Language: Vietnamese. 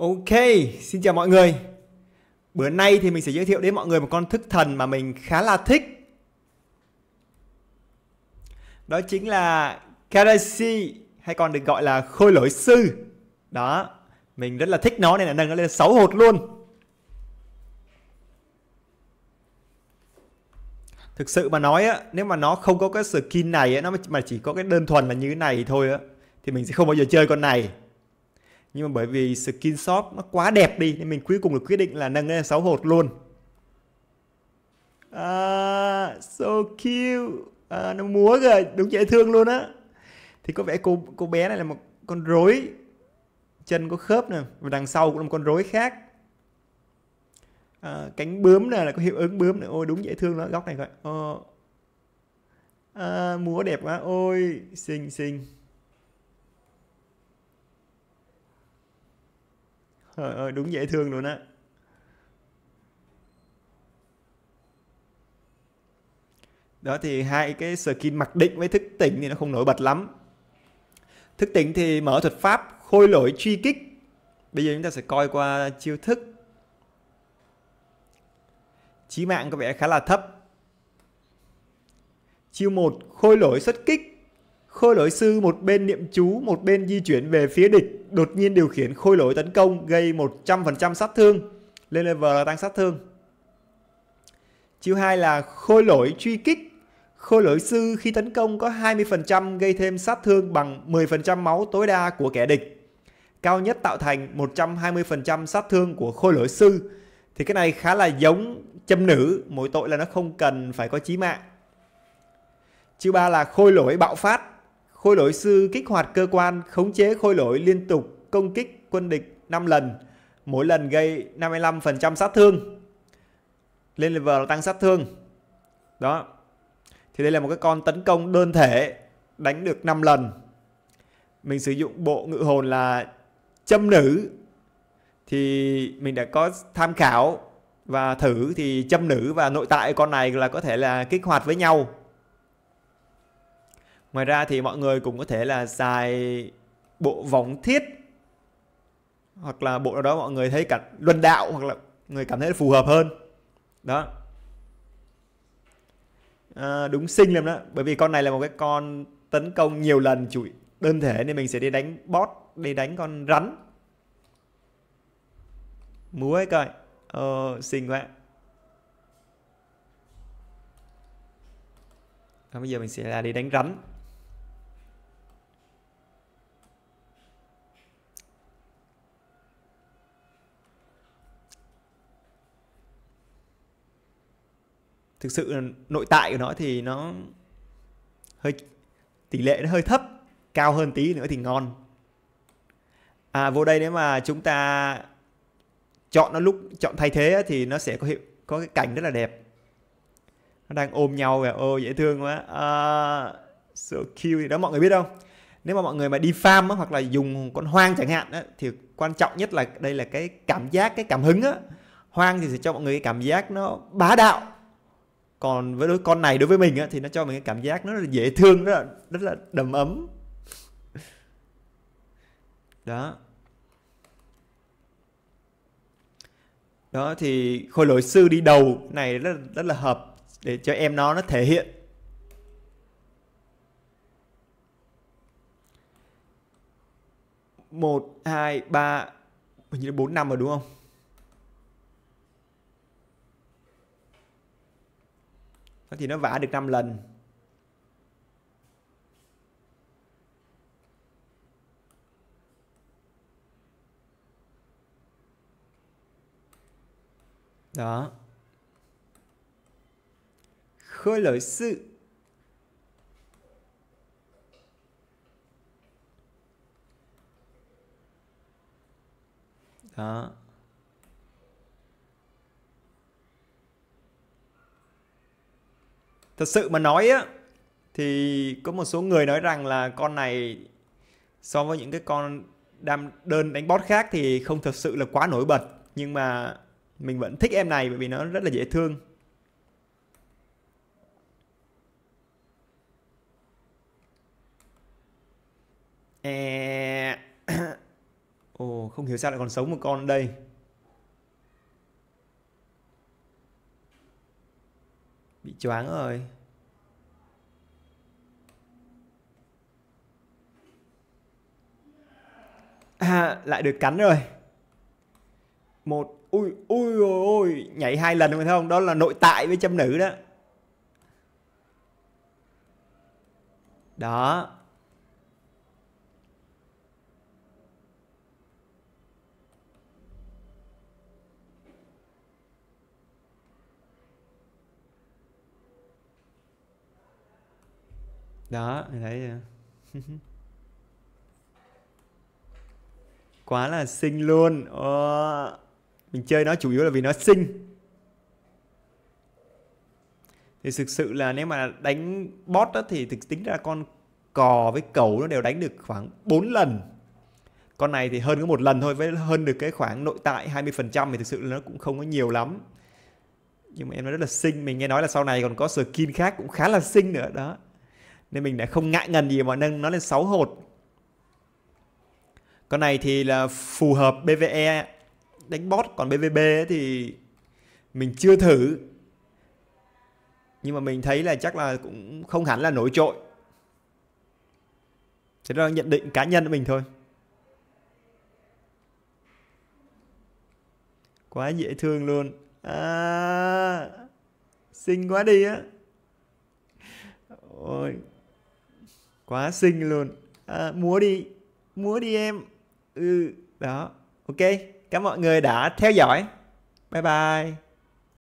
Ok, xin chào mọi người Bữa nay thì mình sẽ giới thiệu đến mọi người một con thức thần mà mình khá là thích Đó chính là Karashi hay còn được gọi là khôi lỗi sư Đó, mình rất là thích nó nên là nâng nó lên 6 hột luôn Thực sự mà nói á, nếu mà nó không có cái skin này á, nó mà chỉ có cái đơn thuần là như thế này thôi á Thì mình sẽ không bao giờ chơi con này nhưng mà bởi vì skin shop nó quá đẹp đi nên mình cuối cùng được quyết định là nâng lên 6 hột luôn à, so cute à, nó múa rồi đúng dễ thương luôn á thì có vẻ cô cô bé này là một con rối chân có khớp nè và đằng sau cũng là một con rối khác à, cánh bướm này là có hiệu ứng bướm này ôi đúng dễ thương đó góc này coi ờ, à, múa đẹp quá ôi xinh xinh trời ơi đúng dễ thương luôn á đó thì hai cái skin mặc định với thức tỉnh thì nó không nổi bật lắm thức tỉnh thì mở thuật pháp khôi lỗi truy kích bây giờ chúng ta sẽ coi qua chiêu thức chí mạng có vẻ khá là thấp chiêu 1 khôi lỗi xuất kích Khôi lỗi sư một bên niệm chú, một bên di chuyển về phía địch, đột nhiên điều khiển khôi lỗi tấn công gây 100% sát thương. Lên level là tăng sát thương. Chiêu 2 là khôi lỗi truy kích. Khôi lỗi sư khi tấn công có 20% gây thêm sát thương bằng 10% máu tối đa của kẻ địch. Cao nhất tạo thành 120% sát thương của khôi lỗi sư. Thì cái này khá là giống châm nữ, mỗi tội là nó không cần phải có chí mạng. Chiêu 3 là khôi lỗi bạo phát Khôi lỗi sư kích hoạt cơ quan khống chế khôi lỗi liên tục công kích quân địch 5 lần, mỗi lần gây 55% sát thương. Lên level tăng sát thương. Đó. Thì đây là một cái con tấn công đơn thể đánh được 5 lần. Mình sử dụng bộ ngự hồn là châm nữ thì mình đã có tham khảo và thử thì châm nữ và nội tại con này là có thể là kích hoạt với nhau Ngoài ra thì mọi người cũng có thể là xài bộ vòng thiết hoặc là bộ nào đó mọi người thấy cả luân đạo hoặc là người cảm thấy phù hợp hơn đó à, đúng sinh lắm đó bởi vì con này là một cái con tấn công nhiều lần chủ đơn thể nên mình sẽ đi đánh bot đi đánh con rắn múa coi ờ, xinh quá à, bây giờ mình sẽ là đi đánh rắn thực sự nội tại của nó thì nó hơi tỷ lệ nó hơi thấp cao hơn tí nữa thì ngon à vô đây nếu mà chúng ta chọn nó lúc chọn thay thế thì nó sẽ có hiệu có cái cảnh rất là đẹp nó đang ôm nhau kìa ô dễ thương quá uh, so cute đó mọi người biết không nếu mà mọi người mà đi farm á, hoặc là dùng con hoang chẳng hạn á, thì quan trọng nhất là đây là cái cảm giác cái cảm hứng á hoang thì sẽ cho mọi người cái cảm giác nó bá đạo còn với đứa con này đối với mình á, thì nó cho mình cái cảm giác nó rất là dễ thương rất là rất là đầm ấm đó đó thì khôi lỗi sư đi đầu này rất rất là hợp để cho em nó nó thể hiện một hai ba hình như bốn năm rồi đúng không thì nó vả được 5 lần đó khơi lời sự đó thật sự mà nói á thì có một số người nói rằng là con này so với những cái con đam đơn đánh bot khác thì không thật sự là quá nổi bật nhưng mà mình vẫn thích em này bởi vì nó rất là dễ thương Ồ, không hiểu sao lại còn sống một con đây choáng rồi à, lại được cắn rồi một ui ui ui ôi nhảy hai lần rồi không đó là nội tại với châm nữ đó đó đó thấy chưa quá là xinh luôn ờ, mình chơi nó chủ yếu là vì nó xinh thì thực sự là nếu mà đánh bot đó thì thực tính ra con cò với cầu nó đều đánh được khoảng 4 lần con này thì hơn có một lần thôi với hơn được cái khoảng nội tại 20% thì thực sự là nó cũng không có nhiều lắm nhưng mà em nó rất là xinh mình nghe nói là sau này còn có skin khác cũng khá là xinh nữa đó nên mình đã không ngại ngần gì mà nâng nó lên 6 hột con này thì là phù hợp BVE đánh bot còn BVB thì mình chưa thử nhưng mà mình thấy là chắc là cũng không hẳn là nổi trội thế đó là nhận định cá nhân của mình thôi quá dễ thương luôn à, xinh quá đi á ôi quá xinh luôn à, múa đi múa đi em ừ đó ok cảm mọi người đã theo dõi bye bye